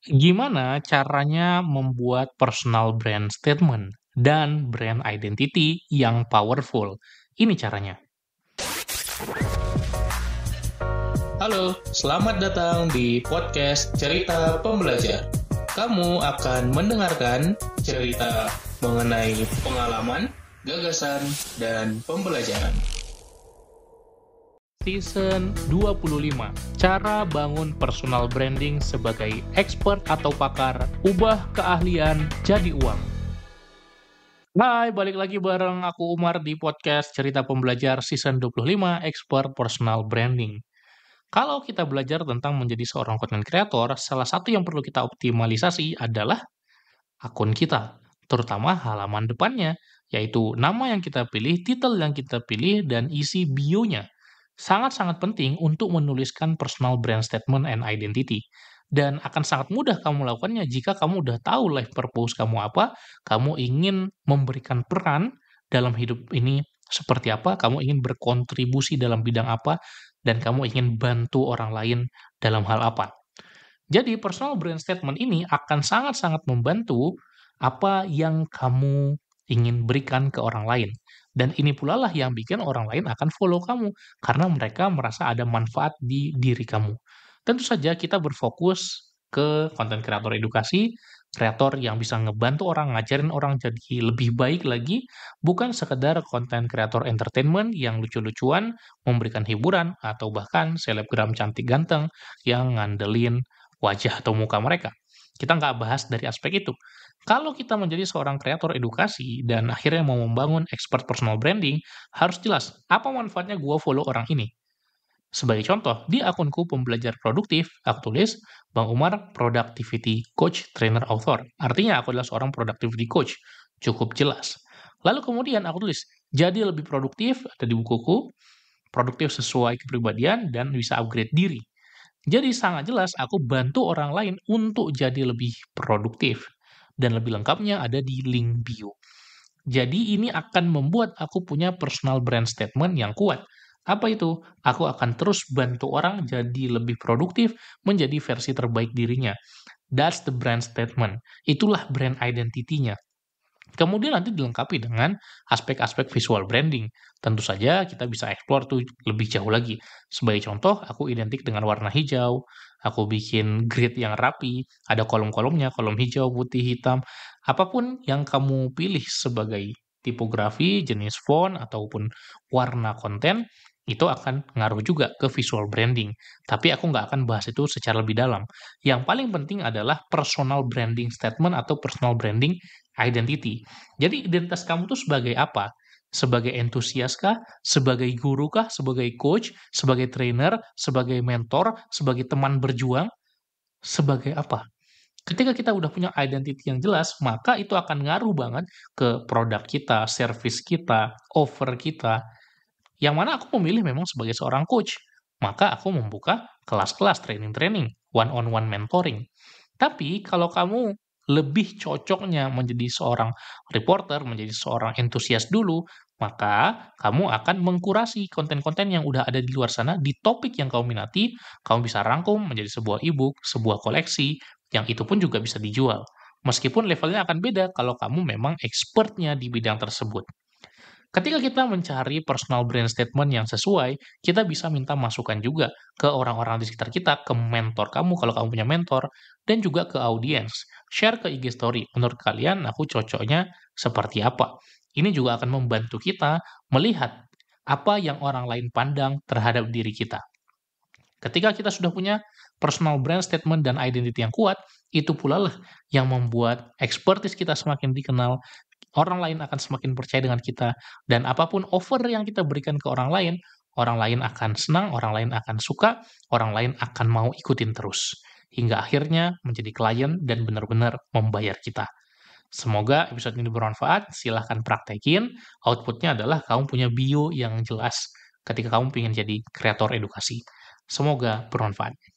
Gimana caranya membuat personal brand statement dan brand identity yang powerful? Ini caranya. Halo, selamat datang di podcast Cerita Pembelajar. Kamu akan mendengarkan cerita mengenai pengalaman, gagasan, dan pembelajaran. Season 25 Cara bangun personal branding sebagai expert atau pakar Ubah keahlian jadi uang Hai, balik lagi bareng aku Umar di podcast Cerita Pembelajar Season 25 Expert Personal Branding Kalau kita belajar tentang menjadi seorang content creator Salah satu yang perlu kita optimalisasi adalah akun kita terutama halaman depannya, yaitu nama yang kita pilih, titel yang kita pilih, dan isi bio-nya sangat-sangat penting untuk menuliskan personal brand statement and identity. Dan akan sangat mudah kamu lakukannya jika kamu udah tahu life purpose kamu apa, kamu ingin memberikan peran dalam hidup ini seperti apa, kamu ingin berkontribusi dalam bidang apa, dan kamu ingin bantu orang lain dalam hal apa. Jadi personal brand statement ini akan sangat-sangat membantu apa yang kamu ingin berikan ke orang lain. Dan ini pula lah yang bikin orang lain akan follow kamu karena mereka merasa ada manfaat di diri kamu. Tentu saja kita berfokus ke konten kreator edukasi, kreator yang bisa ngebantu orang ngajarin orang jadi lebih baik lagi, bukan sekedar konten kreator entertainment yang lucu-lucuan, memberikan hiburan, atau bahkan selebgram cantik ganteng yang ngandelin wajah atau muka mereka. Kita nggak bahas dari aspek itu. Kalau kita menjadi seorang kreator edukasi dan akhirnya mau membangun expert personal branding, harus jelas apa manfaatnya gue follow orang ini. Sebagai contoh, di akunku pembelajar produktif, aku tulis Bang Umar Productivity Coach Trainer Author. Artinya aku adalah seorang productivity coach. Cukup jelas. Lalu kemudian aku tulis, jadi lebih produktif, ada di bukuku, produktif sesuai kepribadian dan bisa upgrade diri. Jadi sangat jelas aku bantu orang lain untuk jadi lebih produktif. Dan lebih lengkapnya ada di link bio. Jadi ini akan membuat aku punya personal brand statement yang kuat. Apa itu? Aku akan terus bantu orang jadi lebih produktif, menjadi versi terbaik dirinya. That's the brand statement. Itulah brand identity-nya. Kemudian nanti dilengkapi dengan aspek-aspek visual branding. Tentu saja kita bisa explore tuh lebih jauh lagi. Sebagai contoh, aku identik dengan warna hijau, aku bikin grid yang rapi, ada kolom-kolomnya, kolom hijau, putih, hitam, apapun yang kamu pilih sebagai tipografi, jenis font, ataupun warna konten, itu akan ngaruh juga ke visual branding. Tapi aku nggak akan bahas itu secara lebih dalam. Yang paling penting adalah personal branding statement atau personal branding identity. Jadi identitas kamu itu sebagai apa? Sebagai entusias kah? Sebagai guru kah? Sebagai coach? Sebagai trainer? Sebagai mentor? Sebagai teman berjuang? Sebagai apa? Ketika kita udah punya identity yang jelas, maka itu akan ngaruh banget ke produk kita, service kita, offer kita, yang mana aku memilih memang sebagai seorang coach. Maka aku membuka kelas-kelas training-training, one-on-one mentoring. Tapi kalau kamu lebih cocoknya menjadi seorang reporter, menjadi seorang entusias dulu, maka kamu akan mengkurasi konten-konten yang udah ada di luar sana di topik yang kamu minati, kamu bisa rangkum menjadi sebuah e-book, sebuah koleksi, yang itu pun juga bisa dijual. Meskipun levelnya akan beda kalau kamu memang expertnya di bidang tersebut. Ketika kita mencari personal brand statement yang sesuai, kita bisa minta masukan juga ke orang-orang di sekitar kita, ke mentor kamu kalau kamu punya mentor, dan juga ke audiens. Share ke IG story, menurut kalian aku cocoknya seperti apa. Ini juga akan membantu kita melihat apa yang orang lain pandang terhadap diri kita. Ketika kita sudah punya personal brand statement dan identity yang kuat, itu pula lah yang membuat expertise kita semakin dikenal orang lain akan semakin percaya dengan kita dan apapun offer yang kita berikan ke orang lain orang lain akan senang orang lain akan suka orang lain akan mau ikutin terus hingga akhirnya menjadi klien dan benar-benar membayar kita Semoga episode ini bermanfaat. Silahkan praktekin. Outputnya adalah kamu punya bio yang jelas ketika kamu ingin jadi kreator edukasi. Semoga bermanfaat.